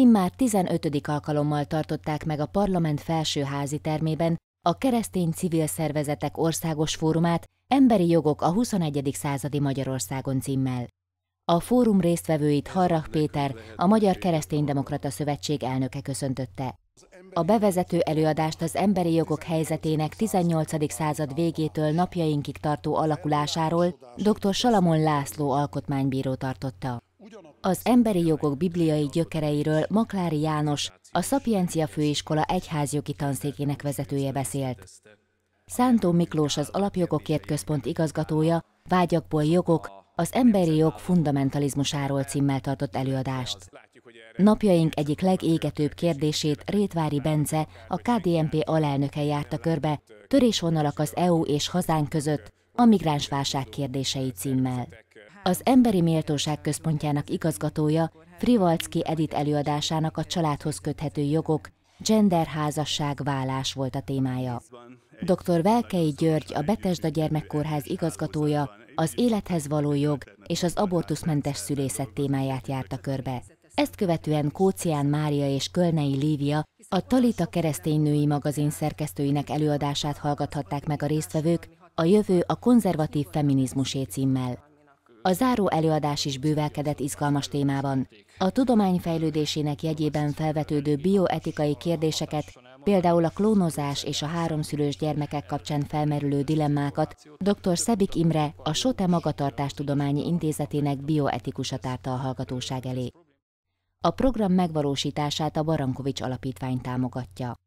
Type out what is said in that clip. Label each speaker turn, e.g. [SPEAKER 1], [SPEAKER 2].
[SPEAKER 1] immár 15. alkalommal tartották meg a parlament felsőházi termében a keresztény civil szervezetek országos fórumát Emberi jogok a 21. századi Magyarországon címmel. A fórum résztvevőit Harrach Péter, a Magyar Kereszténydemokrata Szövetség elnöke köszöntötte. A bevezető előadást az emberi jogok helyzetének 18. század végétől napjainkig tartó alakulásáról dr. Salamon László alkotmánybíró tartotta. Az emberi jogok bibliai gyökereiről Maklári János, a Szapiencia Főiskola egyházjogi tanszékének vezetője beszélt. Szántó Miklós az Alapjogokért Központ igazgatója, Vágyakból jogok, az emberi jog fundamentalizmusáról címmel tartott előadást. Napjaink egyik legégetőbb kérdését Rétvári Bence, a KDNP alelnöke járta körbe, törésvonalak az EU és hazánk között, a migránsválság kérdései címmel. Az Emberi Méltóság Központjának igazgatója Frivalcki Edit előadásának a családhoz köthető jogok, genderházasság, vállás volt a témája. Dr. Velkei György, a Betesda Gyermekkórház igazgatója, az élethez való jog és az abortuszmentes szülészet témáját járta körbe. Ezt követően Kócián Mária és Kölnei Lívia a Talita keresztény női magazin szerkesztőinek előadását hallgathatták meg a résztvevők a Jövő a konzervatív feminizmusé címmel. A záró előadás is bővelkedett izgalmas témában. A tudomány fejlődésének jegyében felvetődő bioetikai kérdéseket, például a klónozás és a háromszülős gyermekek kapcsán felmerülő dilemmákat dr. Szebik Imre, a SOTE Magatartástudományi Intézetének bioetikusa tárta a hallgatóság elé. A program megvalósítását a Barankovics Alapítvány támogatja.